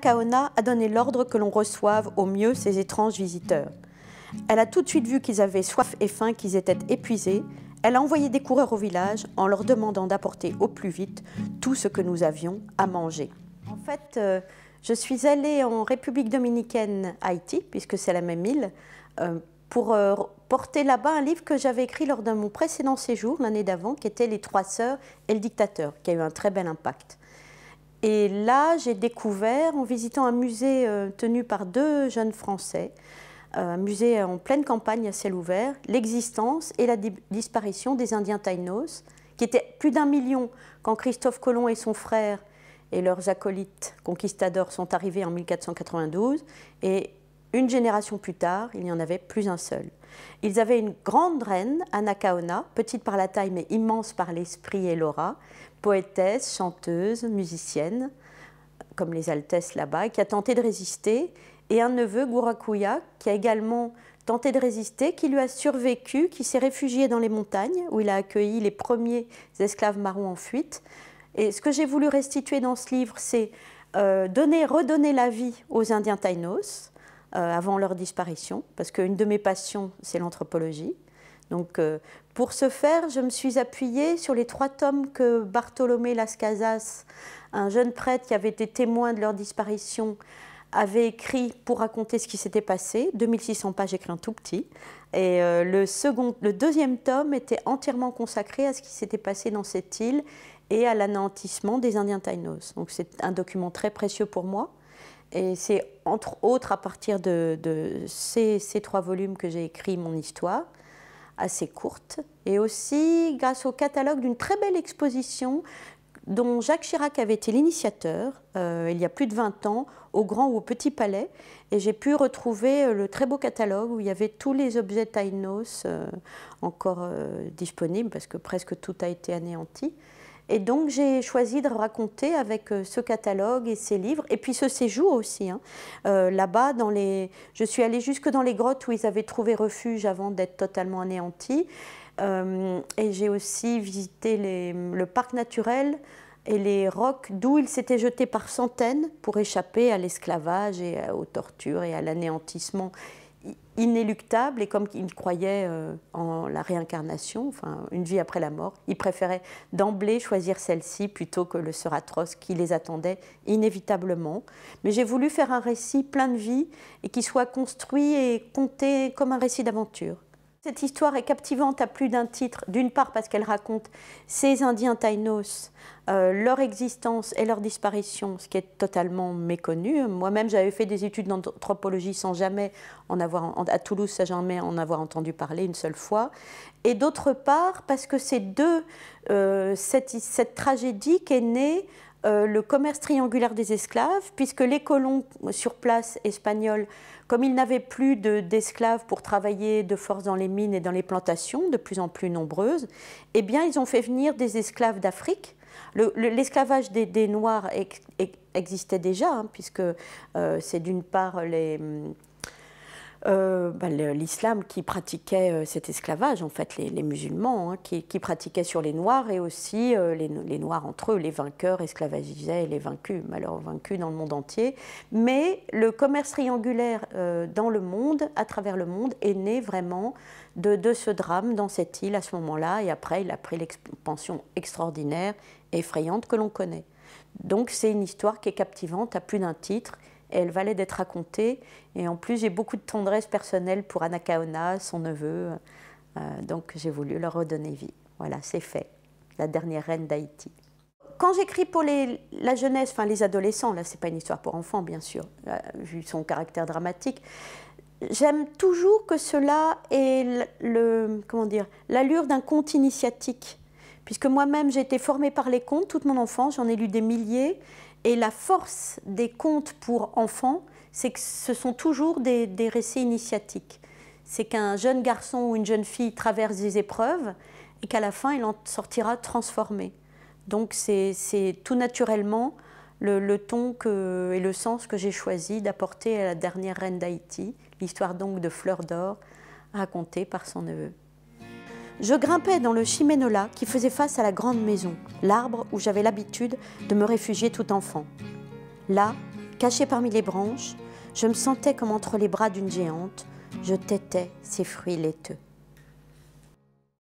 Kaona a donné l'ordre que l'on reçoive au mieux ces étranges visiteurs. Elle a tout de suite vu qu'ils avaient soif et faim, qu'ils étaient épuisés. Elle a envoyé des coureurs au village en leur demandant d'apporter au plus vite tout ce que nous avions à manger. En fait, euh, je suis allée en République dominicaine Haïti, puisque c'est la même île, euh, pour euh, porter là-bas un livre que j'avais écrit lors de mon précédent séjour, l'année d'avant, qui était Les Trois Sœurs et le Dictateur, qui a eu un très bel impact. Et là, j'ai découvert, en visitant un musée euh, tenu par deux jeunes Français, euh, un musée en pleine campagne à ciel ouvert, l'existence et la disparition des Indiens Tainos, qui étaient plus d'un million quand Christophe Colomb et son frère et leurs acolytes conquistadors sont arrivés en 1492, et une génération plus tard, il n'y en avait plus un seul. Ils avaient une grande reine, Anna petite par la taille mais immense par l'esprit et l'aura, poétesse, chanteuse, musicienne, comme les Altesses là-bas, qui a tenté de résister, et un neveu, Gourakuya, qui a également tenté de résister, qui lui a survécu, qui s'est réfugié dans les montagnes, où il a accueilli les premiers esclaves marrons en fuite. Et ce que j'ai voulu restituer dans ce livre, c'est euh, donner, redonner la vie aux Indiens Tainos euh, avant leur disparition, parce qu'une de mes passions, c'est l'anthropologie. Donc, euh, pour ce faire, je me suis appuyée sur les trois tomes que Bartolomé Las Casas, un jeune prêtre qui avait été témoin de leur disparition, avait écrit pour raconter ce qui s'était passé, 2600 pages écrit tout petit. Et euh, le, deuxième tome était entièrement consacré à ce qui s'était passé dans cette île et à l'anéantissement des Indiens Tainos. Donc c'est un document très précieux pour moi. Et c'est entre autres à partir de, ces trois volumes que j'ai écrit mon histoire assez courte, et aussi grâce au catalogue d'une très belle exposition dont Jacques Chirac avait été l'initiateur euh, il y a plus de 20 ans au Grand ou au Petit Palais. Et j'ai pu retrouver euh, le très beau catalogue où il y avait tous les objets Taïnos euh, encore disponibles parce que presque tout a été anéanti. Et donc j'ai choisi de raconter avec euh, ce catalogue et ces livres, et puis ce séjour aussi. Hein. Euh, là-bas, les... je suis allée jusque dans les grottes où ils avaient trouvé refuge avant d'être totalement anéantis. Euh, et j'ai aussi visité le parc naturel et les rocs d'où ils s'étaient jetés par centaines pour échapper à l'esclavage et aux tortures et à l'anéantissement inéluctable et comme ils croyait euh, en la réincarnation, enfin une vie après la mort, il préférait d'emblée choisir celle-ci plutôt que le sort atroce qui les attendait inévitablement. Mais j'ai voulu faire un récit plein de vie et qui soit construit et compté comme un récit d'aventure. Cette histoire est captivante à plus d'un titre. D'une part parce qu'elle raconte ces Indiens Taïnos, euh, leur existence et leur disparition, ce qui est totalement méconnu. Moi-même, j'avais fait des études d'anthropologie sans jamais en avoir, à Toulouse, sans jamais en avoir entendu parler une seule fois. Et d'autre part parce que ces deux, euh, cette tragédie qui est née euh, le commerce triangulaire des esclaves, puisque les colons euh, sur place espagnols, comme ils n'avaient plus d'esclaves pour travailler de force dans les mines et dans les plantations, de plus en plus nombreuses, eh bien, ils ont fait venir des esclaves d'Afrique. L'esclavage des, Noirs existait déjà, hein, puisque euh, c'est d'une part les hum, euh, bah, l'islam qui pratiquait euh, cet esclavage, en fait, les, musulmans, hein, qui, pratiquaient sur les Noirs et aussi euh, les, Noirs entre eux, les vainqueurs esclavagisaient les vaincus, malheureusement vaincus dans le monde entier. Mais le commerce triangulaire dans le monde, à travers le monde, est né vraiment de, de ce drame dans cette île à ce moment-là, et après, il a pris l'expansion extraordinaire, effrayante que l'on connaît. Donc c'est une histoire qui est captivante à plus d'un titre et elle valait d'être racontée. Et en plus, j'ai beaucoup de tendresse personnelle pour Anakaona, son neveu. Euh, donc j'ai voulu leur redonner vie. Voilà, c'est fait. La dernière reine d'Haïti. Quand j'écris pour les, la jeunesse, enfin les adolescents, là c'est pas une histoire pour enfants bien sûr, euh, vu son caractère dramatique, j'aime toujours que cela ait comment dire l'allure d'un conte initiatique, puisque moi-même j'ai été formée par les contes toute mon enfance, j'en ai lu des milliers, et la force des contes pour enfants, c'est que ce sont toujours des, récits initiatiques. C'est qu'un jeune garçon ou une jeune fille traverse des épreuves et qu'à la fin, il en sortira transformé. Donc c'est tout naturellement le, ton et le sens que j'ai choisi d'apporter à la dernière reine d'Haïti, l'histoire donc de Fleur d'Or, racontée par son neveu. Je grimpais dans le chiménola qui faisait face à la grande maison, l'arbre où j'avais l'habitude de me réfugier tout enfant. Là, caché parmi les branches, je me sentais comme entre les bras d'une géante, je têtais ses fruits laiteux.